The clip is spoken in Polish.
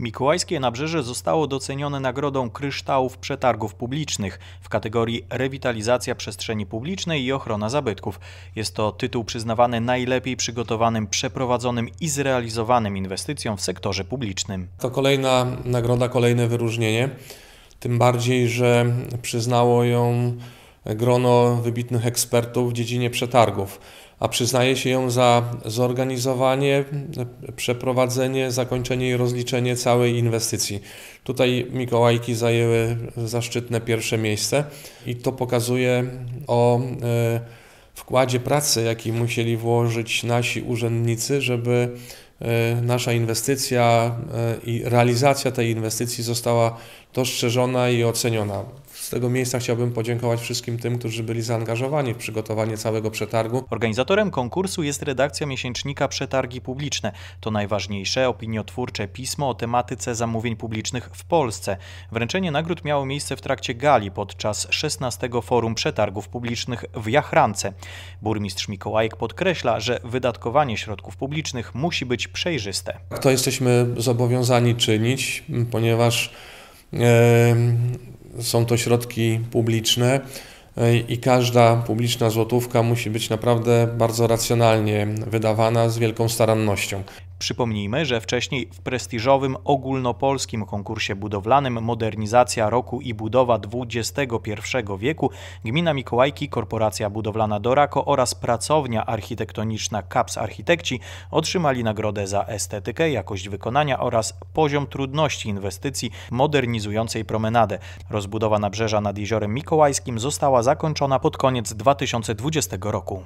Mikołajskie Nabrzeże zostało docenione nagrodą kryształów przetargów publicznych w kategorii Rewitalizacja przestrzeni publicznej i ochrona zabytków. Jest to tytuł przyznawany najlepiej przygotowanym, przeprowadzonym i zrealizowanym inwestycjom w sektorze publicznym. To kolejna nagroda, kolejne wyróżnienie, tym bardziej, że przyznało ją grono wybitnych ekspertów w dziedzinie przetargów, a przyznaje się ją za zorganizowanie, przeprowadzenie, zakończenie i rozliczenie całej inwestycji. Tutaj Mikołajki zajęły zaszczytne pierwsze miejsce i to pokazuje o e, wkładzie pracy, jaki musieli włożyć nasi urzędnicy, żeby E, nasza inwestycja e, i realizacja tej inwestycji została dostrzeżona i oceniona. Z tego miejsca chciałbym podziękować wszystkim tym, którzy byli zaangażowani w przygotowanie całego przetargu. Organizatorem konkursu jest redakcja miesięcznika Przetargi Publiczne. To najważniejsze opiniotwórcze pismo o tematyce zamówień publicznych w Polsce. Wręczenie nagród miało miejsce w trakcie gali podczas 16 Forum Przetargów Publicznych w Jachrance. Burmistrz Mikołajek podkreśla, że wydatkowanie środków publicznych musi być przejrzyste. To jesteśmy zobowiązani czynić, mm, ponieważ są to środki publiczne e, i każda publiczna złotówka musi być naprawdę bardzo racjonalnie wydawana z wielką starannością. Przypomnijmy, że wcześniej w prestiżowym ogólnopolskim konkursie budowlanym Modernizacja Roku i Budowa XXI wieku Gmina Mikołajki, Korporacja Budowlana Dorako oraz Pracownia Architektoniczna CAPS Architekci otrzymali nagrodę za estetykę, jakość wykonania oraz poziom trudności inwestycji modernizującej promenadę. Rozbudowa nabrzeża nad Jeziorem Mikołajskim została zakończona pod koniec 2020 roku.